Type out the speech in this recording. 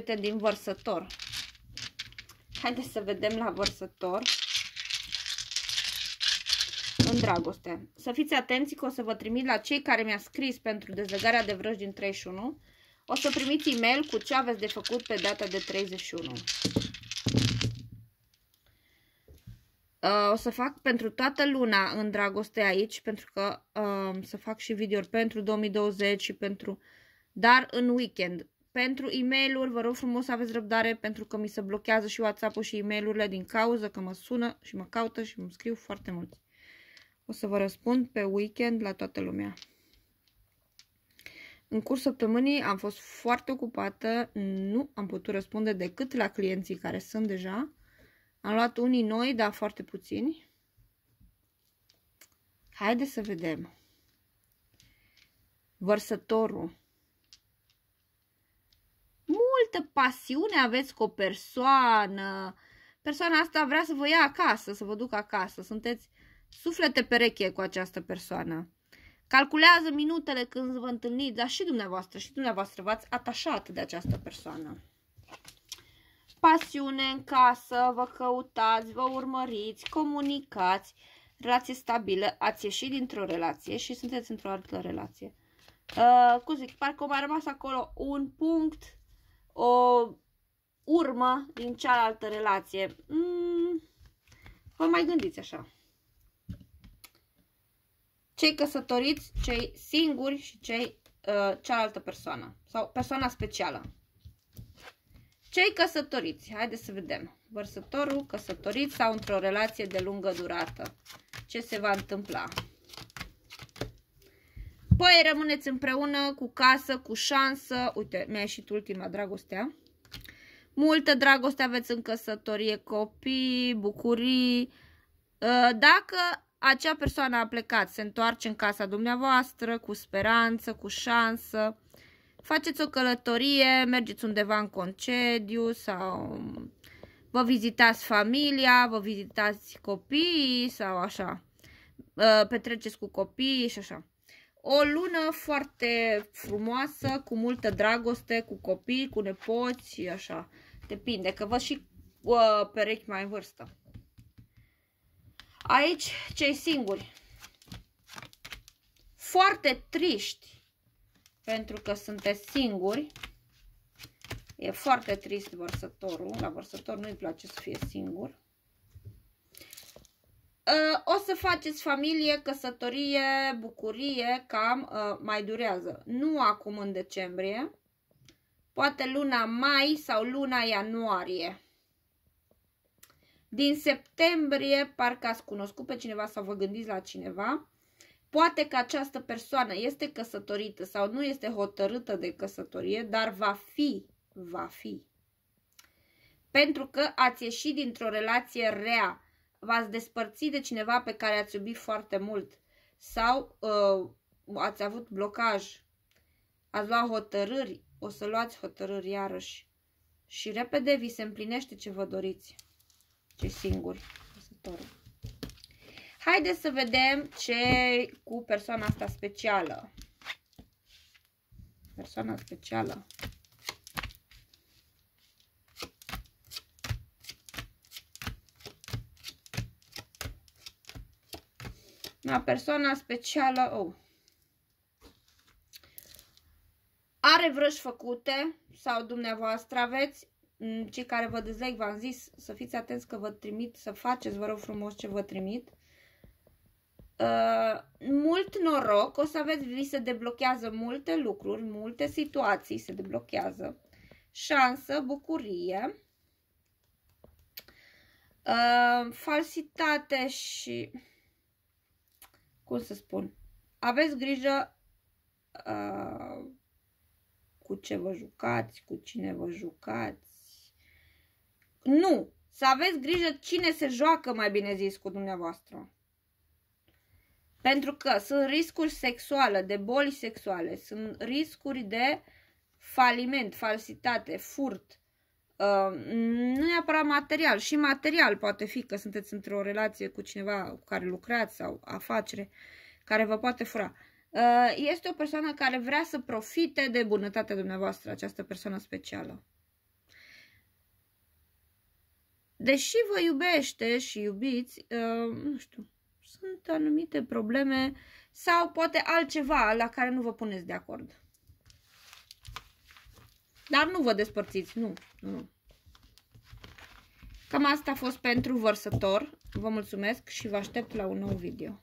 prieteni din vărsător. Haideți să vedem la vărsător. În dragoste. Să fiți atenți că o să vă trimit la cei care mi-a scris pentru dezlegarea de vrăj din 31. O să primiți e-mail cu ce aveți de făcut pe data de 31. Uh, o să fac pentru toată luna în dragoste aici, pentru că um, să fac și video pentru 2020 și pentru... Dar în weekend, pentru e mail vă rog frumos să aveți răbdare pentru că mi se blochează și WhatsApp-ul și e mail din cauză că mă sună și mă caută și îmi scriu foarte mult. O să vă răspund pe weekend la toată lumea. În curs săptămânii am fost foarte ocupată, nu am putut răspunde decât la clienții care sunt deja. Am luat unii noi, dar foarte puțini. Haideți să vedem. Vărsătorul multă pasiune aveți cu o persoană, persoana asta vrea să vă ia acasă, să vă ducă acasă, sunteți suflete pereche cu această persoană. Calculează minutele când vă întâlniți, dar și dumneavoastră, și dumneavoastră v-ați atașat de această persoană. Pasiune în casă, vă căutați, vă urmăriți, comunicați, relație stabilă, ați ieșit dintr-o relație și sunteți într-o altă relație. Uh, cum zic, parcă mai rămas acolo un punct o urmă din cealaltă relație. Mm, vă mai gândiți așa. Cei căsătoriți, cei singuri și cei uh, cealaltă persoană sau persoana specială. Cei căsătoriți, haideți să vedem. Vărsătorul, căsătorit sau într-o relație de lungă durată. Ce se va întâmpla? Păi rămâneți împreună cu casă, cu șansă. Uite, mi-a ieșit ultima dragostea. Multă dragoste aveți în căsătorie, copii, bucurii. Ă, dacă acea persoană a plecat, se întoarce în casa dumneavoastră cu speranță, cu șansă, faceți o călătorie, mergeți undeva în concediu sau vă vizitați familia, vă vizitați copiii sau așa, ă, petreceți cu copiii și așa o lună foarte frumoasă, cu multă dragoste, cu copii, cu nepoți și așa. Depinde, că văd și uh, perechi mai în vârstă. Aici, cei singuri. Foarte triști, pentru că sunteți singuri. E foarte trist vărsătorul. La vărsător nu-i place să fie singur. Ă, o să faceți familie, căsătorie, bucurie, cam ă, mai durează. Nu acum în decembrie, poate luna mai sau luna ianuarie. Din septembrie, parcă ați cunoscut pe cineva sau vă gândiți la cineva, poate că această persoană este căsătorită sau nu este hotărâtă de căsătorie, dar va fi, va fi. Pentru că ați ieșit dintr-o relație rea, v-ați despărțit de cineva pe care ați iubit foarte mult sau uh, ați avut blocaj, ați luat hotărâri, o să luați hotărâri iarăși și repede vi se împlinește ce vă doriți. ce singuri. Haideți să vedem ce cu persoana asta specială. Persoana specială. Da, persoana specială, oh, are vrăși făcute sau dumneavoastră aveți, mm, cei care vă dezleg, v-am zis, să fiți atenți că vă trimit, să faceți, vă rog frumos, ce vă trimit. Uh, mult noroc, o să aveți, vi se deblochează multe lucruri, multe situații se deblochează. Șansă, bucurie, uh, falsitate și cum să spun, aveți grijă uh, cu ce vă jucați, cu cine vă jucați. Nu! Să aveți grijă cine se joacă, mai bine zis, cu dumneavoastră. Pentru că sunt riscuri sexuale, de boli sexuale, sunt riscuri de faliment, falsitate, furt, Ehm, nu neapărat material, și material poate fi că sunteți într-o relație cu cineva cu care lucrați sau afacere care vă poate fura. Ehm, este o persoană care vrea să profite de bunătatea dumneavoastră, această persoană specială. Deși vă iubește și iubiți, ehm, nu știu, sunt anumite probleme sau poate altceva la care nu vă puneți de acord. Dar nu vă despărțiți, nu, nu. Cam asta a fost pentru vărsător. Vă mulțumesc și vă aștept la un nou video.